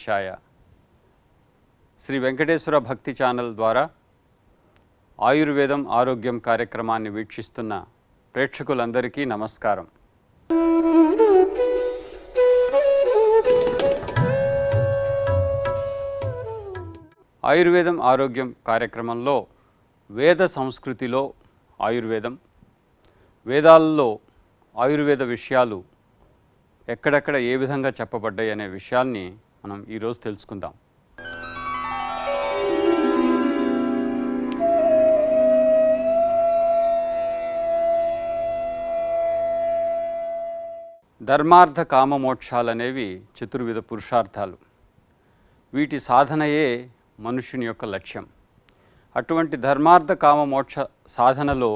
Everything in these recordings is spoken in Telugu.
శేషాయ శ్రీ వెంకటేశ్వర భక్తి ఛానల్ ద్వారా ఆయుర్వేదం ఆరోగ్యం కార్యక్రమాన్ని వీక్షిస్తున్న ప్రేక్షకులందరికీ నమస్కారం ఆయుర్వేదం ఆరోగ్యం కార్యక్రమంలో వేద సంస్కృతిలో ఆయుర్వేదం వేదాల్లో ఆయుర్వేద విషయాలు ఎక్కడెక్కడ ఏ విధంగా చెప్పబడ్డాయి అనే విషయాన్ని మనం ఈరోజు తెలుసుకుందాం ధర్మార్థ కామమోక్షాలనేవి చతుర్విధ పురుషార్థాలు వీటి సాధనయే మనుషుని యొక్క లక్ష్యం అటువంటి ధర్మార్థ కామమోక్ష సాధనలో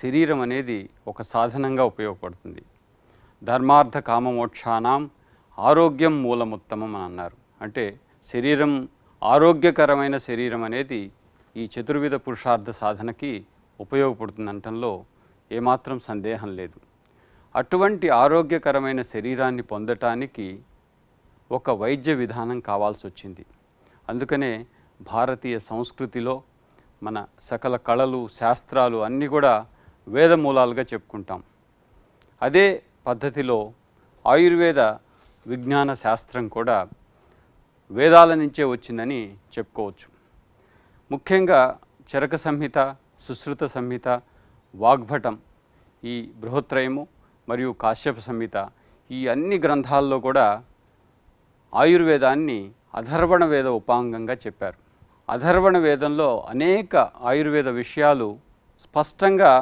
శరీరం అనేది ఒక సాధనంగా ఉపయోగపడుతుంది ధర్మార్థ కామమోక్షానాం ఆరోగ్యం మూలముత్తమం అని అన్నారు అంటే శరీరం ఆరోగ్యకరమైన శరీరం అనేది ఈ చతుర్విధ పురుషార్థ సాధనకి అనటంలో ఏమాత్రం సందేహం లేదు అటువంటి ఆరోగ్యకరమైన శరీరాన్ని పొందటానికి ఒక వైద్య విధానం కావాల్సి వచ్చింది అందుకనే భారతీయ సంస్కృతిలో మన సకల కళలు శాస్త్రాలు అన్నీ కూడా వేదమూలాలుగా చెప్పుకుంటాం అదే పద్ధతిలో ఆయుర్వేద విజ్ఞాన శాస్త్రం కూడా వేదాల నుంచే వచ్చిందని చెప్పుకోవచ్చు ముఖ్యంగా చరక సంహిత సుశ్రుత సంహిత వాగ్భటం ఈ బృహత్రయము మరియు కాశ్యప సంహిత ఈ అన్ని గ్రంథాల్లో కూడా ఆయుర్వేదాన్ని అధర్వణ వేద ఉపాంగంగా చెప్పారు అధర్వణ వేదంలో అనేక ఆయుర్వేద విషయాలు స్పష్టంగా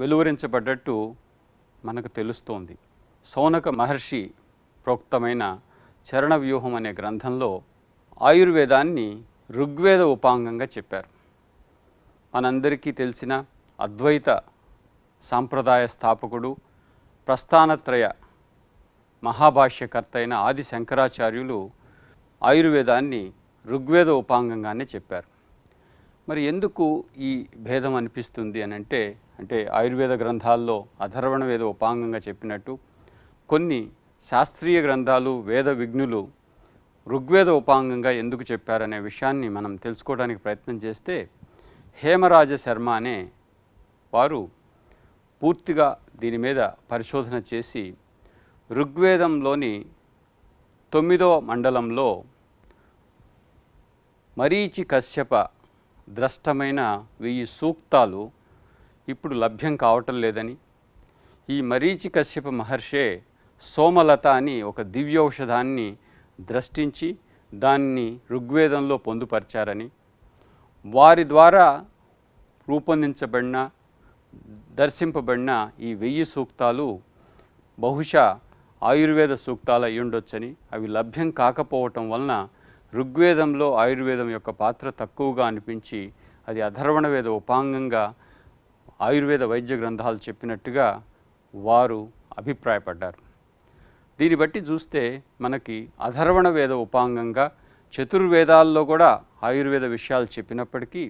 వెలువరించబడ్డట్టు మనకు తెలుస్తోంది సోనక మహర్షి ప్రోక్తమైన చరణ వ్యూహం అనే గ్రంథంలో ఆయుర్వేదాన్ని ఋగ్వేద ఉపాంగంగా చెప్పారు మనందరికీ తెలిసిన అద్వైత సాంప్రదాయ స్థాపకుడు ప్రస్థానత్రయ మహాభాష్యకర్త అయిన ఆది శంకరాచార్యులు ఆయుర్వేదాన్ని ఋగ్వేద ఉపాంగంగానే చెప్పారు మరి ఎందుకు ఈ భేదం అనిపిస్తుంది అని అంటే అంటే ఆయుర్వేద గ్రంథాల్లో అధర్వణ వేద ఉపాంగంగా చెప్పినట్టు కొన్ని శాస్త్రీయ గ్రంథాలు వేద విఘ్నులు ఋగ్వేద ఉపాంగంగా ఎందుకు చెప్పారనే విషయాన్ని మనం తెలుసుకోవడానికి ప్రయత్నం చేస్తే హేమరాజ శర్మ అనే వారు పూర్తిగా దీని మీద పరిశోధన చేసి ఋగ్వేదంలోని తొమ్మిదో మండలంలో మరీచి కశ్యప ద్రష్టమైన వెయ్యి సూక్తాలు ఇప్పుడు లభ్యం కావటం లేదని ఈ మరీచి కశ్యప మహర్షే సోమలత అని ఒక దివ్యౌషధాన్ని ద్రష్టించి దాన్ని ఋగ్వేదంలో పొందుపరిచారని వారి ద్వారా రూపొందించబడిన దర్శింపబడిన ఈ వెయ్యి సూక్తాలు బహుశా ఆయుర్వేద సూక్తాలు అయ్యుండొచ్చని అవి లభ్యం కాకపోవటం వలన ఋగ్వేదంలో ఆయుర్వేదం యొక్క పాత్ర తక్కువగా అనిపించి అది అధర్వణవేద ఉపాంగంగా ఆయుర్వేద వైద్య గ్రంథాలు చెప్పినట్టుగా వారు అభిప్రాయపడ్డారు దీన్ని బట్టి చూస్తే మనకి అధర్వణ వేద ఉపాంగంగా చతుర్వేదాల్లో కూడా ఆయుర్వేద విషయాలు చెప్పినప్పటికీ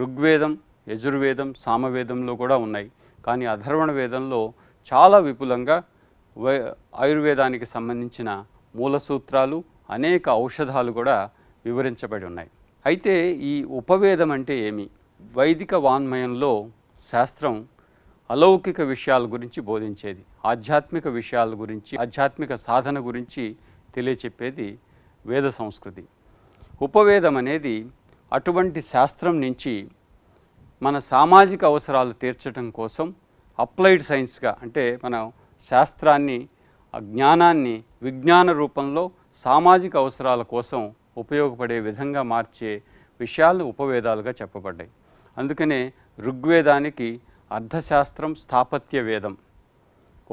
ఋగ్వేదం యజుర్వేదం సామవేదంలో కూడా ఉన్నాయి కానీ అధర్వణ వేదంలో చాలా విపులంగా ఆయుర్వేదానికి సంబంధించిన మూల సూత్రాలు అనేక ఔషధాలు కూడా వివరించబడి ఉన్నాయి అయితే ఈ ఉపవేదం అంటే ఏమి వైదిక వాన్మయంలో శాస్త్రం అలౌకిక విషయాల గురించి బోధించేది ఆధ్యాత్మిక విషయాల గురించి ఆధ్యాత్మిక సాధన గురించి తెలియచెప్పేది వేద సంస్కృతి ఉపవేదం అనేది అటువంటి శాస్త్రం నుంచి మన సామాజిక అవసరాలు తీర్చడం కోసం అప్లైడ్ సైన్స్గా అంటే మన శాస్త్రాన్ని జ్ఞానాన్ని విజ్ఞాన రూపంలో సామాజిక అవసరాల కోసం ఉపయోగపడే విధంగా మార్చే విషయాలు ఉపవేదాలుగా చెప్పబడ్డాయి అందుకనే ఋగ్వేదానికి అర్థశాస్త్రం స్థాపత్య వేదం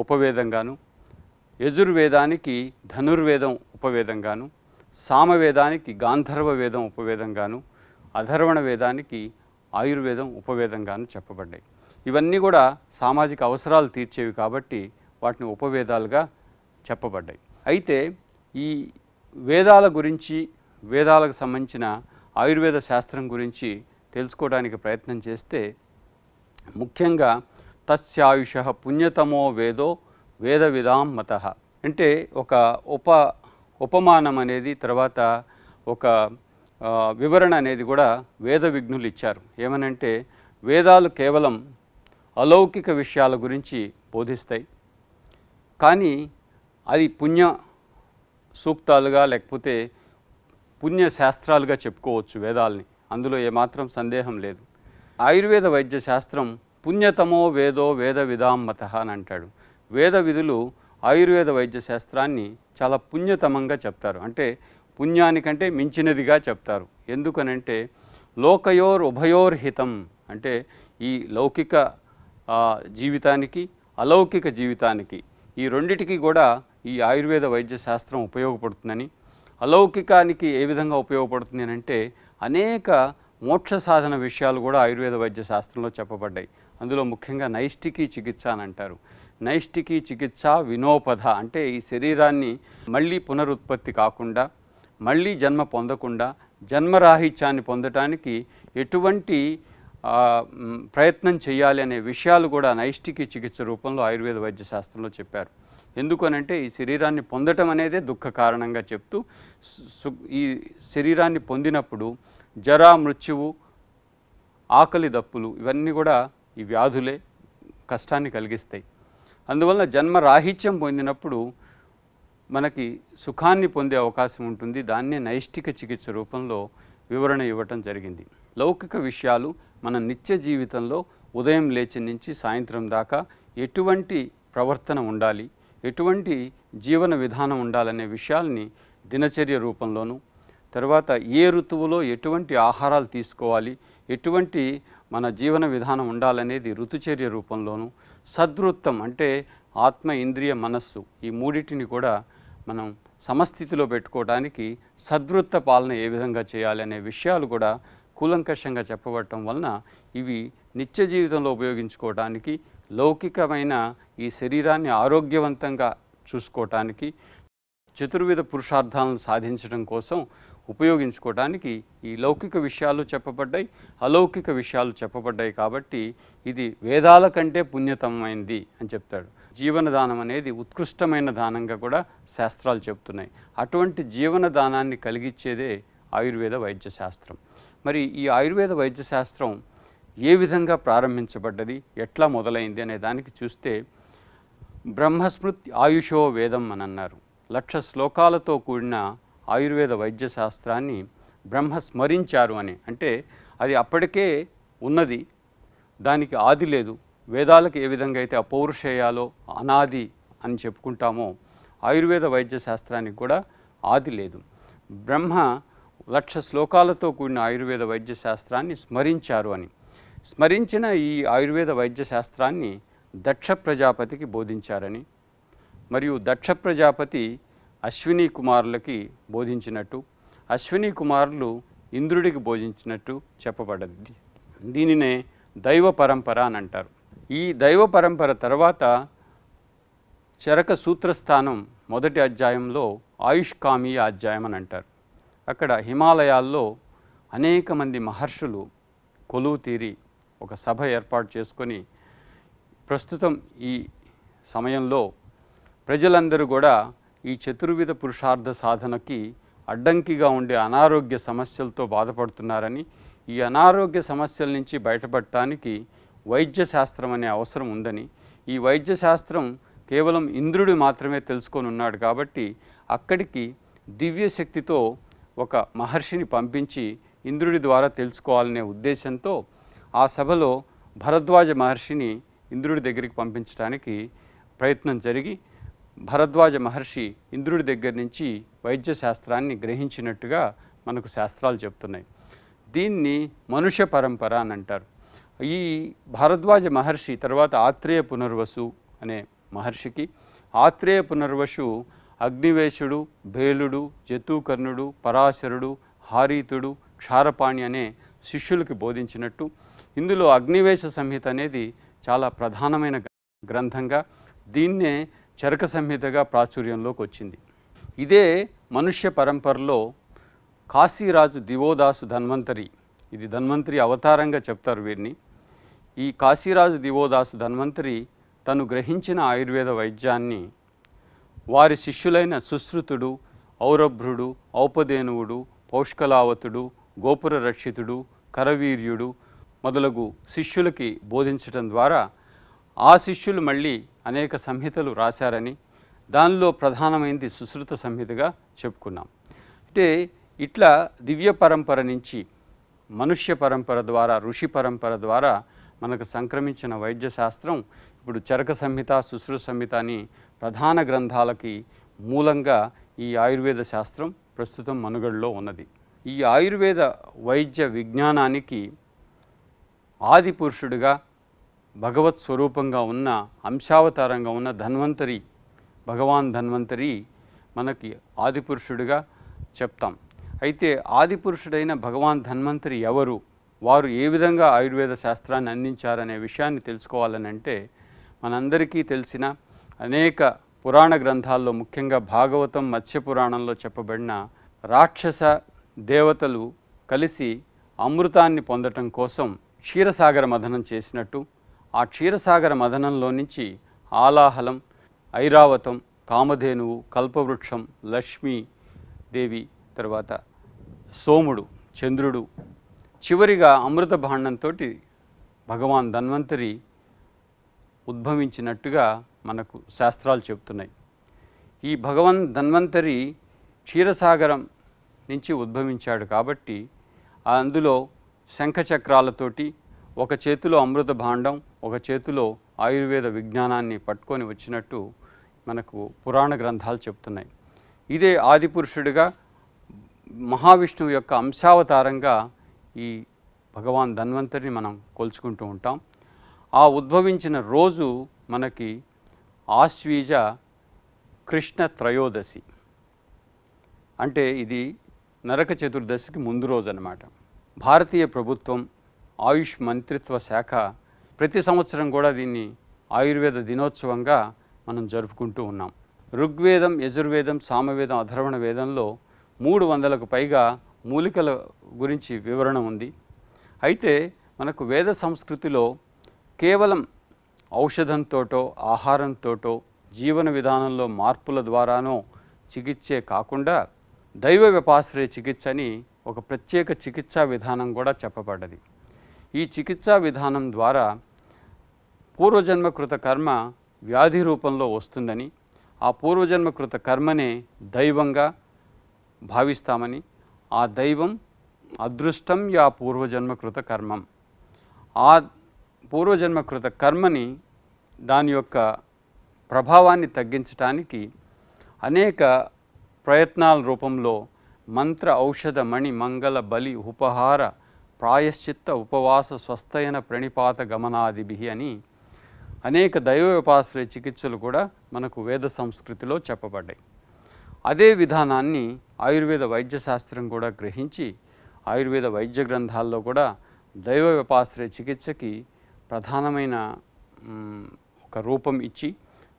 ఉపవేదంగాను యజుర్వేదానికి ధనుర్వేదం ఉపవేదంగాను సామవేదానికి గాంధర్వ వేదం ఉపవేదంగాను అధర్వణ వేదానికి ఆయుర్వేదం ఉపవేదంగాను చెప్పబడ్డాయి ఇవన్నీ కూడా సామాజిక అవసరాలు తీర్చేవి కాబట్టి వాటిని ఉపవేదాలుగా చెప్పబడ్డాయి అయితే ఈ వేదాల గురించి వేదాలకు సంబంధించిన ఆయుర్వేద శాస్త్రం గురించి తెలుసుకోవడానికి ప్రయత్నం చేస్తే ముఖ్యంగా తస్యాయుష పుణ్యతమో వేదో వేద విధాం మత అంటే ఒక ఉప ఉపమానం అనేది తర్వాత ఒక వివరణ అనేది కూడా వేద విఘ్నులు ఇచ్చారు ఏమనంటే వేదాలు కేవలం అలౌకిక విషయాల గురించి బోధిస్తాయి కానీ అది పుణ్య సూక్తాలుగా లేకపోతే పుణ్య శాస్త్రాలుగా చెప్పుకోవచ్చు వేదాలని అందులో ఏమాత్రం సందేహం లేదు ఆయుర్వేద వైద్య శాస్త్రం పుణ్యతమో వేదో వేద విధామ్మత అని అంటాడు వేద విధులు ఆయుర్వేద వైద్య శాస్త్రాన్ని చాలా పుణ్యతమంగా చెప్తారు అంటే పుణ్యానికంటే మించినదిగా చెప్తారు ఎందుకనంటే లోకయోర్ ఉభయోర్హితం అంటే ఈ లౌకిక జీవితానికి అలౌకిక జీవితానికి ఈ రెండిటికి కూడా ఈ ఆయుర్వేద వైద్య శాస్త్రం ఉపయోగపడుతుందని అలౌకికానికి ఏ విధంగా ఉపయోగపడుతుంది అంటే అనేక మోక్ష సాధన విషయాలు కూడా ఆయుర్వేద వైద్య శాస్త్రంలో చెప్పబడ్డాయి అందులో ముఖ్యంగా నైష్టికీ చికిత్స అని అంటారు నైష్టికీ చికిత్స వినోపథ అంటే ఈ శరీరాన్ని మళ్ళీ పునరుత్పత్తి కాకుండా మళ్ళీ జన్మ పొందకుండా జన్మరాహిత్యాన్ని పొందటానికి ఎటువంటి ప్రయత్నం చేయాలి అనే విషయాలు కూడా నైష్టికీ చికిత్స రూపంలో ఆయుర్వేద వైద్య శాస్త్రంలో చెప్పారు ఎందుకనంటే ఈ శరీరాన్ని పొందటం అనేదే దుఃఖ కారణంగా చెప్తూ ఈ శరీరాన్ని పొందినప్పుడు జరా మృత్యువు ఆకలి దప్పులు ఇవన్నీ కూడా ఈ వ్యాధులే కష్టాన్ని కలిగిస్తాయి అందువలన జన్మ రాహిత్యం పొందినప్పుడు మనకి సుఖాన్ని పొందే అవకాశం ఉంటుంది దాన్నే నైష్టిక చికిత్స రూపంలో వివరణ ఇవ్వటం జరిగింది లౌకిక విషయాలు మన నిత్య జీవితంలో ఉదయం లేచి నుంచి సాయంత్రం దాకా ఎటువంటి ప్రవర్తన ఉండాలి ఎటువంటి జీవన విధానం ఉండాలనే విషయాల్ని దినచర్య రూపంలోనూ తర్వాత ఏ ఋతువులో ఎటువంటి ఆహారాలు తీసుకోవాలి ఎటువంటి మన జీవన విధానం ఉండాలనేది ఋతుచర్య రూపంలోను సద్వృత్తం అంటే ఆత్మ ఇంద్రియ మనస్సు ఈ మూడింటిని కూడా మనం సమస్థితిలో పెట్టుకోవడానికి సద్వృత్త పాలన ఏ విధంగా చేయాలి అనే విషయాలు కూడా కూలంకషంగా చెప్పబడటం వలన ఇవి నిత్య జీవితంలో ఉపయోగించుకోవడానికి లౌకికమైన ఈ శరీరాన్ని ఆరోగ్యవంతంగా చూసుకోవటానికి చతుర్విధ పురుషార్థాలను సాధించడం కోసం ఉపయోగించుకోవడానికి ఈ లౌకిక విషయాలు చెప్పబడ్డాయి అలౌకిక విషయాలు చెప్పబడ్డాయి కాబట్టి ఇది వేదాల కంటే పుణ్యతమైంది అని చెప్తాడు జీవనదానం అనేది ఉత్కృష్టమైన దానంగా కూడా శాస్త్రాలు చెప్తున్నాయి అటువంటి జీవన దానాన్ని కలిగించేదే ఆయుర్వేద వైద్య శాస్త్రం మరి ఈ ఆయుర్వేద వైద్య శాస్త్రం ఏ విధంగా ప్రారంభించబడ్డది ఎట్లా మొదలైంది అనే దానికి చూస్తే బ్రహ్మస్మృతి ఆయుషో వేదం అని అన్నారు లక్ష శ్లోకాలతో కూడిన ఆయుర్వేద వైద్య శాస్త్రాన్ని బ్రహ్మ స్మరించారు అని అంటే అది అప్పటికే ఉన్నది దానికి ఆది లేదు వేదాలకు ఏ విధంగా అయితే అపౌరుషేయాలో అనాది అని చెప్పుకుంటామో ఆయుర్వేద వైద్య శాస్త్రానికి కూడా ఆది లేదు బ్రహ్మ లక్ష శ్లోకాలతో కూడిన ఆయుర్వేద వైద్య శాస్త్రాన్ని స్మరించారు అని స్మరించిన ఈ ఆయుర్వేద వైద్య శాస్త్రాన్ని దక్ష ప్రజాపతికి బోధించారని మరియు దక్ష ప్రజాపతి అశ్విని కుమారులకి బోధించినట్టు అశ్విని కుమారులు ఇంద్రుడికి బోధించినట్టు చెప్పబడద్ది దీనినే దైవ పరంపర అని అంటారు ఈ దైవ పరంపర తర్వాత చరక సూత్రస్థానం మొదటి అధ్యాయంలో ఆయుష్కామీయ అధ్యాయం అని అంటారు అక్కడ హిమాలయాల్లో అనేక మంది మహర్షులు కొలువు తీరి ఒక సభ ఏర్పాటు చేసుకొని ప్రస్తుతం ఈ సమయంలో ప్రజలందరూ కూడా ఈ చతుర్విధ పురుషార్థ సాధనకి అడ్డంకిగా ఉండే అనారోగ్య సమస్యలతో బాధపడుతున్నారని ఈ అనారోగ్య సమస్యల నుంచి బయటపడటానికి వైద్యశాస్త్రం అనే అవసరం ఉందని ఈ వైద్యశాస్త్రం కేవలం ఇంద్రుడు మాత్రమే తెలుసుకొని ఉన్నాడు కాబట్టి అక్కడికి దివ్యశక్తితో ఒక మహర్షిని పంపించి ఇంద్రుడి ద్వారా తెలుసుకోవాలనే ఉద్దేశంతో ఆ సభలో భరద్వాజ మహర్షిని ఇంద్రుడి దగ్గరికి పంపించడానికి ప్రయత్నం జరిగి భరద్వాజ మహర్షి ఇంద్రుడి దగ్గర నుంచి వైద్య శాస్త్రాన్ని గ్రహించినట్టుగా మనకు శాస్త్రాలు చెప్తున్నాయి దీన్ని మనుష్య పరంపర అని అంటారు ఈ భరద్వాజ మహర్షి తర్వాత ఆత్రేయ పునర్వసు అనే మహర్షికి ఆత్రేయ పునర్వసు అగ్నివేశుడు భేలుడు జతూకర్ణుడు పరాశరుడు హారీతుడు క్షారపాణి అనే శిష్యులకి బోధించినట్టు ఇందులో అగ్నివేశ సంహిత అనేది చాలా ప్రధానమైన గ్రంథంగా దీన్నే చరక సంహితగా ప్రాచుర్యంలోకి వచ్చింది ఇదే మనుష్య పరంపరలో కాశీరాజు దివోదాసు ధన్వంతరి ఇది ధన్వంతరి అవతారంగా చెప్తారు వీరిని ఈ కాశీరాజు దివోదాసు ధన్వంతరి తను గ్రహించిన ఆయుర్వేద వైద్యాన్ని వారి శిష్యులైన సుశ్రుతుడు ఔరభ్రుడు ఔపదేనువుడు పౌష్కలావతుడు గోపుర రక్షితుడు కరవీర్యుడు మొదలగు శిష్యులకి బోధించటం ద్వారా ఆ శిష్యులు మళ్ళీ అనేక సంహితలు రాశారని దానిలో ప్రధానమైనది సుశ్రుత సంహితగా చెప్పుకున్నాం అంటే ఇట్లా దివ్య పరంపర నుంచి మనుష్య పరంపర ద్వారా ఋషి పరంపర ద్వారా మనకు సంక్రమించిన వైద్య శాస్త్రం ఇప్పుడు చరక సంహిత సుశ్రు సంహిత అని ప్రధాన గ్రంథాలకి మూలంగా ఈ ఆయుర్వేద శాస్త్రం ప్రస్తుతం మనుగడలో ఉన్నది ఈ ఆయుర్వేద వైద్య విజ్ఞానానికి ఆది పురుషుడిగా భగవత్ స్వరూపంగా ఉన్న అంశావతారంగా ఉన్న ధన్వంతరి భగవాన్ ధన్వంతరి మనకి ఆదిపురుషుడిగా చెప్తాం అయితే ఆదిపురుషుడైన భగవాన్ ధన్వంతరి ఎవరు వారు ఏ విధంగా ఆయుర్వేద శాస్త్రాన్ని అందించారనే విషయాన్ని తెలుసుకోవాలనంటే మనందరికీ తెలిసిన అనేక పురాణ గ్రంథాల్లో ముఖ్యంగా భాగవతం మత్స్య పురాణంలో చెప్పబడిన రాక్షస దేవతలు కలిసి అమృతాన్ని పొందటం కోసం క్షీరసాగర మథనం చేసినట్టు ఆ క్షీరసాగర మదనంలో నుంచి ఆలాహలం ఐరావతం కామధేనువు కల్పవృక్షం లక్ష్మీ దేవి తర్వాత సోముడు చంద్రుడు చివరిగా అమృత భాండంతో భగవాన్ ధన్వంతరి ఉద్భవించినట్టుగా మనకు శాస్త్రాలు చెబుతున్నాయి ఈ భగవన్ ధన్వంతరి క్షీరసాగరం నుంచి ఉద్భవించాడు కాబట్టి అందులో శంఖచక్రాలతోటి ఒక చేతిలో అమృత భాండం ఒక చేతిలో ఆయుర్వేద విజ్ఞానాన్ని పట్టుకొని వచ్చినట్టు మనకు పురాణ గ్రంథాలు చెప్తున్నాయి ఇదే ఆదిపురుషుడిగా మహావిష్ణువు యొక్క అంశావతారంగా ఈ భగవాన్ ధన్వంతరిని మనం కొలుచుకుంటూ ఉంటాం ఆ ఉద్భవించిన రోజు మనకి ఆశ్వీజ కృష్ణ త్రయోదశి అంటే ఇది నరక చతుర్దశికి ముందు రోజు అన్నమాట భారతీయ ప్రభుత్వం ఆయుష్ మంత్రిత్వ శాఖ ప్రతి సంవత్సరం కూడా దీన్ని ఆయుర్వేద దినోత్సవంగా మనం జరుపుకుంటూ ఉన్నాం ఋగ్వేదం యజుర్వేదం సామవేదం అధర్వణ వేదంలో మూడు వందలకు పైగా మూలికల గురించి వివరణ ఉంది అయితే మనకు వేద సంస్కృతిలో కేవలం ఔషధంతోటో ఆహారంతోటో జీవన విధానంలో మార్పుల ద్వారానో చికిత్సే కాకుండా దైవ వ్యపాశ్రయ చికిత్స అని ఒక ప్రత్యేక చికిత్సా విధానం కూడా చెప్పబడ్డది ఈ చికిత్సా విధానం ద్వారా పూర్వజన్మకృత కర్మ వ్యాధి రూపంలో వస్తుందని ఆ పూర్వజన్మకృత కర్మనే దైవంగా భావిస్తామని ఆ దైవం అదృష్టం యా పూర్వజన్మకృత కర్మం ఆ పూర్వజన్మకృత కర్మని దాని యొక్క ప్రభావాన్ని తగ్గించటానికి అనేక ప్రయత్నాల రూపంలో మంత్ర ఔషధ మణి మంగళ బలి ఉపహార ప్రాయశ్చిత్త ఉపవాస స్వస్థయన ప్రణిపాత గమనాదిభి అని అనేక దైవ ఉపాశ్రయ చికిత్సలు కూడా మనకు వేద సంస్కృతిలో చెప్పబడ్డాయి అదే విధానాన్ని ఆయుర్వేద వైద్యశాస్త్రం కూడా గ్రహించి ఆయుర్వేద వైద్య గ్రంథాల్లో కూడా దైవ ఉపాశ్రయ చికిత్సకి ప్రధానమైన ఒక రూపం ఇచ్చి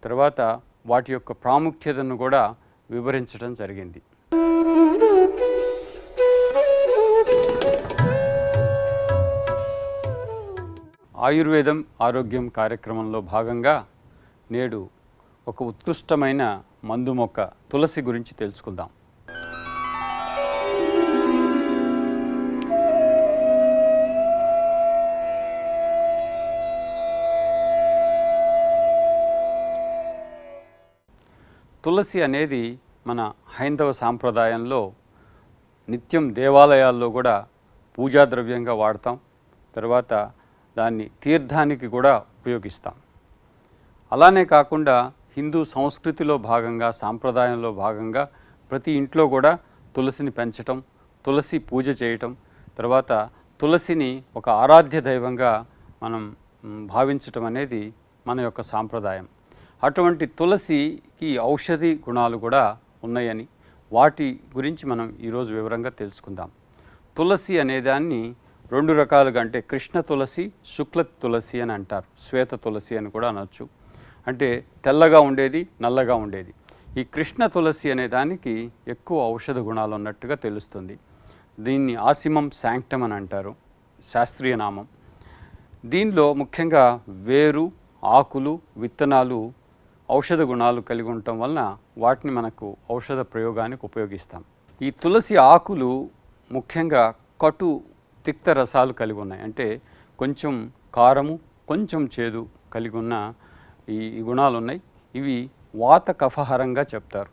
తర్వాత వాటి యొక్క ప్రాముఖ్యతను కూడా వివరించడం జరిగింది ఆయుర్వేదం ఆరోగ్యం కార్యక్రమంలో భాగంగా నేడు ఒక ఉత్కృష్టమైన మందు మొక్క తులసి గురించి తెలుసుకుందాం తులసి అనేది మన హైందవ సాంప్రదాయంలో నిత్యం దేవాలయాల్లో కూడా పూజా ద్రవ్యంగా వాడతాం తర్వాత దాన్ని తీర్థానికి కూడా ఉపయోగిస్తాం అలానే కాకుండా హిందూ సంస్కృతిలో భాగంగా సాంప్రదాయంలో భాగంగా ప్రతి ఇంట్లో కూడా తులసిని పెంచటం తులసి పూజ చేయటం తర్వాత తులసిని ఒక ఆరాధ్య దైవంగా మనం భావించటం అనేది మన యొక్క సాంప్రదాయం అటువంటి తులసికి ఔషధి గుణాలు కూడా ఉన్నాయని వాటి గురించి మనం ఈరోజు వివరంగా తెలుసుకుందాం తులసి అనేదాన్ని రెండు రకాలుగా అంటే కృష్ణ తులసి శుక్ల తులసి అని అంటారు శ్వేత తులసి అని కూడా అనొచ్చు అంటే తెల్లగా ఉండేది నల్లగా ఉండేది ఈ కృష్ణ తులసి అనే దానికి ఎక్కువ ఔషధ గుణాలు ఉన్నట్టుగా తెలుస్తుంది దీన్ని ఆసిమం శాంక్టమ్ అని అంటారు శాస్త్రీయ నామం దీనిలో ముఖ్యంగా వేరు ఆకులు విత్తనాలు ఔషధ గుణాలు కలిగి ఉండటం వలన వాటిని మనకు ఔషధ ప్రయోగానికి ఉపయోగిస్తాం ఈ తులసి ఆకులు ముఖ్యంగా కటు తిక్త రసాలు కలిగి ఉన్నాయి అంటే కొంచెం కారము కొంచెం చేదు కలిగి ఉన్న ఈ గుణాలు ఉన్నాయి ఇవి వాత కఫహరంగా చెప్తారు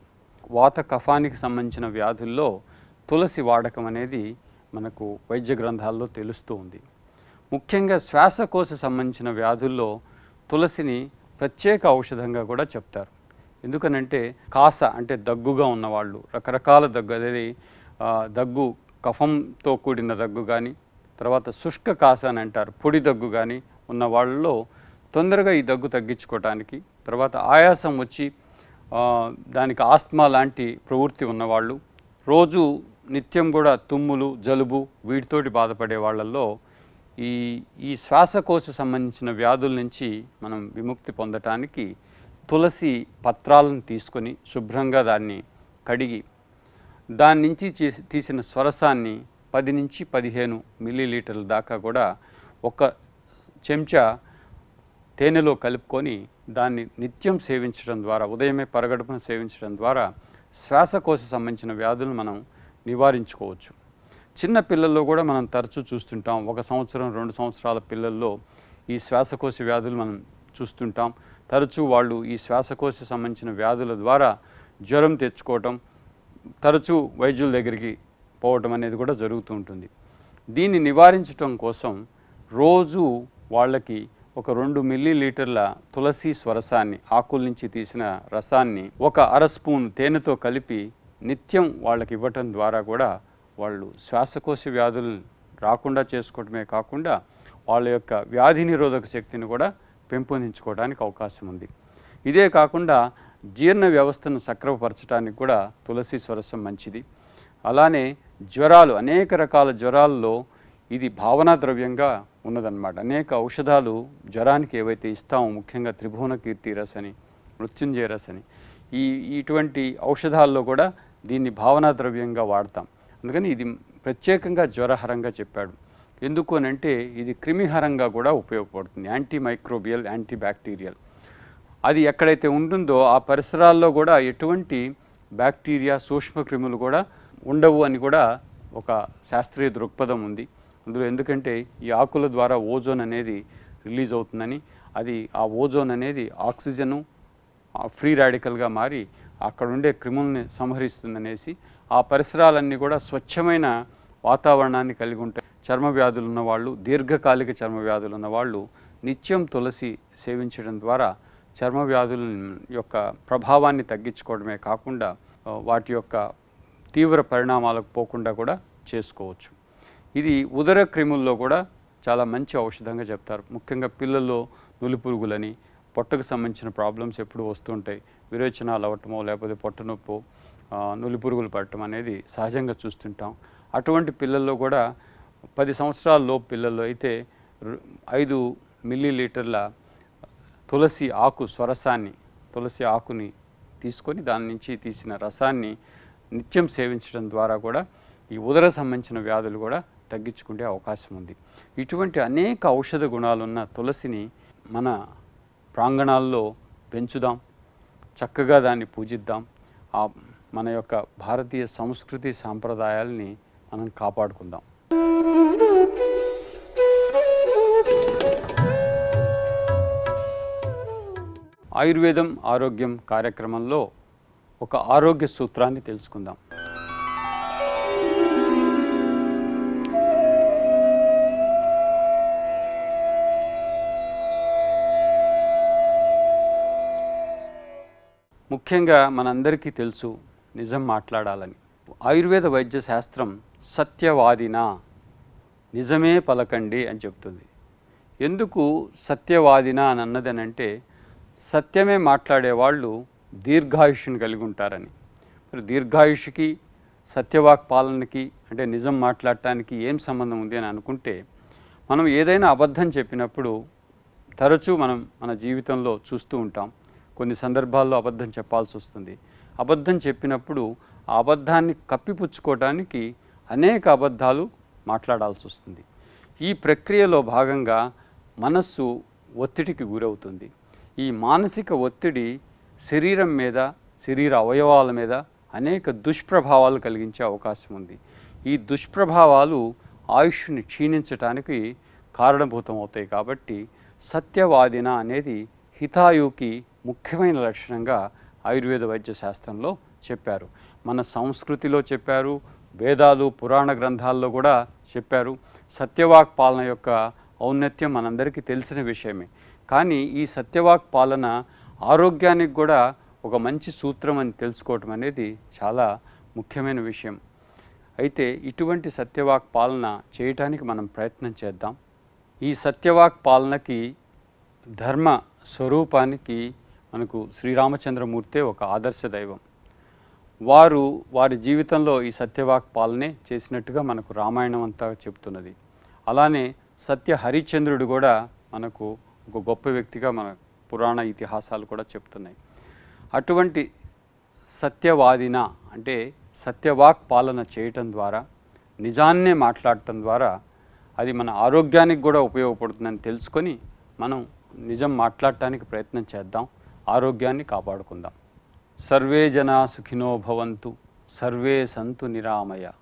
వాత కఫానికి సంబంధించిన వ్యాధుల్లో తులసి వాడకం అనేది మనకు వైద్య గ్రంథాల్లో తెలుస్తూ ఉంది ముఖ్యంగా శ్వాసకోశ సంబంధించిన వ్యాధుల్లో తులసిని ప్రత్యేక ఔషధంగా కూడా చెప్తారు ఎందుకనంటే కాస అంటే దగ్గుగా ఉన్నవాళ్ళు రకరకాల దగ్గు దగ్గు కఫంతో కూడిన దగ్గు కానీ తర్వాత శుష్క కాస అని అంటారు పొడి దగ్గు కానీ ఉన్న వాళ్ళలో తొందరగా ఈ దగ్గు తగ్గించుకోవడానికి తర్వాత ఆయాసం వచ్చి దానికి ఆస్మా లాంటి ప్రవృత్తి ఉన్నవాళ్ళు రోజు నిత్యం కూడా తుమ్ములు జలుబు వీటితోటి బాధపడే వాళ్ళల్లో ఈ ఈ శ్వాసకోశ సంబంధించిన వ్యాధుల నుంచి మనం విముక్తి పొందటానికి తులసి పత్రాలను తీసుకొని శుభ్రంగా దాన్ని కడిగి దాని నుంచి తీసిన స్వరసాన్ని పది నుంచి పదిహేను మిల్లీలీటర్ల దాకా కూడా ఒక చెంచా తేనెలో కలుపుకొని దాన్ని నిత్యం సేవించడం ద్వారా ఉదయమే పరగడుపున సేవించడం ద్వారా శ్వాసకోశ సంబంధించిన వ్యాధులను మనం నివారించుకోవచ్చు చిన్న పిల్లల్లో కూడా మనం తరచూ చూస్తుంటాం ఒక సంవత్సరం రెండు సంవత్సరాల పిల్లల్లో ఈ శ్వాసకోశ వ్యాధులు మనం చూస్తుంటాం తరచూ వాళ్ళు ఈ శ్వాసకోశ సంబంధించిన వ్యాధుల ద్వారా జ్వరం తెచ్చుకోవటం తరచూ వైద్యుల దగ్గరికి పోవటం అనేది కూడా జరుగుతూ ఉంటుంది దీన్ని నివారించటం కోసం రోజు వాళ్ళకి ఒక రెండు మిల్లీ లీటర్ల తులసి స్వరసాన్ని ఆకుల నుంచి తీసిన రసాన్ని ఒక అర స్పూన్ తేనెతో కలిపి నిత్యం వాళ్ళకి ఇవ్వటం ద్వారా కూడా వాళ్ళు శ్వాసకోశ వ్యాధులు రాకుండా చేసుకోవటమే కాకుండా వాళ్ళ యొక్క వ్యాధి నిరోధక శక్తిని కూడా పెంపొందించుకోవడానికి అవకాశం ఉంది ఇదే కాకుండా జీర్ణ వ్యవస్థను సక్రమపరచడానికి కూడా తులసి స్వరసం మంచిది అలానే జ్వరాలు అనేక రకాల జ్వరాల్లో ఇది భావనా ద్రవ్యంగా ఉన్నదన్నమాట అనేక ఔషధాలు జ్వరానికి ఏవైతే ఇస్తామో ముఖ్యంగా త్రిభువన కీర్తి రసని మృత్యుంజయ రసని ఈ ఇటువంటి ఔషధాల్లో కూడా దీన్ని భావనా ద్రవ్యంగా వాడతాం అందుకని ఇది ప్రత్యేకంగా జ్వరహరంగా చెప్పాడు ఎందుకు అంటే ఇది క్రిమిహరంగా కూడా ఉపయోగపడుతుంది యాంటీ మైక్రోబియల్ యాంటీ బ్యాక్టీరియల్ అది ఎక్కడైతే ఉంటుందో ఆ పరిసరాల్లో కూడా ఎటువంటి బ్యాక్టీరియా సూక్ష్మక్రిములు కూడా ఉండవు అని కూడా ఒక శాస్త్రీయ దృక్పథం ఉంది అందులో ఎందుకంటే ఈ ఆకుల ద్వారా ఓజోన్ అనేది రిలీజ్ అవుతుందని అది ఆ ఓజోన్ అనేది ఆక్సిజను ఫ్రీ రాడికల్గా మారి అక్కడ ఉండే క్రిముల్ని సంహరిస్తుందనేసి ఆ పరిసరాలన్నీ కూడా స్వచ్ఛమైన వాతావరణాన్ని కలిగి ఉంటాయి చర్మ వ్యాధులు ఉన్నవాళ్ళు దీర్ఘకాలిక చర్మ వ్యాధులు ఉన్నవాళ్ళు నిత్యం తులసి సేవించడం ద్వారా చర్మ వ్యాధుల యొక్క ప్రభావాన్ని తగ్గించుకోవడమే కాకుండా వాటి యొక్క తీవ్ర పరిణామాలకు పోకుండా కూడా చేసుకోవచ్చు ఇది ఉదర క్రిముల్లో కూడా చాలా మంచి ఔషధంగా చెప్తారు ముఖ్యంగా పిల్లల్లో నులిపురుగులని పొట్టకు సంబంధించిన ప్రాబ్లమ్స్ ఎప్పుడు వస్తుంటాయి విరేచనాలు అవ్వటమో లేకపోతే పొట్ట నొప్పు నులిపురుగులు పడటం అనేది సహజంగా చూస్తుంటాం అటువంటి పిల్లల్లో కూడా పది సంవత్సరాల లోపు పిల్లల్లో అయితే ఐదు మిల్లీ లీటర్ల తులసి ఆకు స్వరసాన్ని తులసి ఆకుని తీసుకొని దాని నుంచి తీసిన రసాన్ని నిత్యం సేవించడం ద్వారా కూడా ఈ ఉదర సంబంధించిన వ్యాధులు కూడా తగ్గించుకునే అవకాశం ఉంది ఇటువంటి అనేక ఔషధ గుణాలున్న తులసిని మన ప్రాంగణాల్లో పెంచుదాం చక్కగా దాన్ని పూజిద్దాం ఆ మన యొక్క భారతీయ సంస్కృతి సాంప్రదాయాల్ని మనం కాపాడుకుందాం ఆయుర్వేదం ఆరోగ్యం కార్యక్రమంలో ఒక ఆరోగ్య సూత్రాన్ని తెలుసుకుందాం ముఖ్యంగా మనందరికీ తెలుసు నిజం మాట్లాడాలని ఆయుర్వేద వైద్య శాస్త్రం సత్యవాదిన నిజమే పలకండి అని చెప్తుంది ఎందుకు సత్యవాదిన అని అన్నదనంటే సత్యమే మాట్లాడే వాళ్ళు దీర్ఘాయుష్ని కలిగి ఉంటారని మరి దీర్ఘాయుష్కి సత్యవాక్ పాలనకి అంటే నిజం మాట్లాడటానికి ఏం సంబంధం ఉంది అని అనుకుంటే మనం ఏదైనా అబద్ధం చెప్పినప్పుడు తరచూ మనం మన జీవితంలో చూస్తూ ఉంటాం కొన్ని సందర్భాల్లో అబద్ధం చెప్పాల్సి వస్తుంది అబద్ధం చెప్పినప్పుడు ఆ అబద్ధాన్ని కప్పిపుచ్చుకోవడానికి అనేక అబద్ధాలు మాట్లాడాల్సి వస్తుంది ఈ ప్రక్రియలో భాగంగా మనస్సు ఒత్తిడికి గురవుతుంది ఈ మానసిక ఒత్తిడి శరీరం మీద శరీర అవయవాల మీద అనేక దుష్ప్రభావాలు కలిగించే అవకాశం ఉంది ఈ దుష్ప్రభావాలు ఆయుష్ని క్షీణించటానికి కారణభూతమవుతాయి కాబట్టి సత్యవాదిన అనేది హితాయుకి ముఖ్యమైన లక్షణంగా ఆయుర్వేద వైద్య శాస్త్రంలో చెప్పారు మన సంస్కృతిలో చెప్పారు వేదాలు పురాణ గ్రంథాల్లో కూడా చెప్పారు సత్యవాక్ పాలన యొక్క ఔన్నత్యం మనందరికీ తెలిసిన విషయమే కానీ ఈ సత్యవాక్ పాలన ఆరోగ్యానికి కూడా ఒక మంచి సూత్రం అని తెలుసుకోవటం అనేది చాలా ముఖ్యమైన విషయం అయితే ఇటువంటి సత్యవాక్ పాలన చేయటానికి మనం ప్రయత్నం చేద్దాం ఈ సత్యవాక్ పాలనకి ధర్మ స్వరూపానికి మనకు శ్రీరామచంద్రమూర్తే ఒక ఆదర్శ దైవం వారు వారి జీవితంలో ఈ సత్యవాక్ పాలనే చేసినట్టుగా మనకు రామాయణం అంతా చెబుతున్నది అలానే సత్య హరిశ్చంద్రుడు కూడా మనకు ఒక గొప్ప వ్యక్తిగా మన పురాణ ఇతిహాసాలు కూడా చెప్తున్నాయి అటువంటి సత్యవాదిన అంటే సత్యవాక్ పాలన చేయటం ద్వారా నిజాన్నే మాట్లాడటం ద్వారా అది మన ఆరోగ్యానికి కూడా ఉపయోగపడుతుందని తెలుసుకొని మనం నిజం మాట్లాడటానికి ప్రయత్నం చేద్దాం ఆరోగ్యాన్ని కాపాడుకుందాం సర్వే జనా సుఖినో భవంతు సర్వే సంతు నిరామయ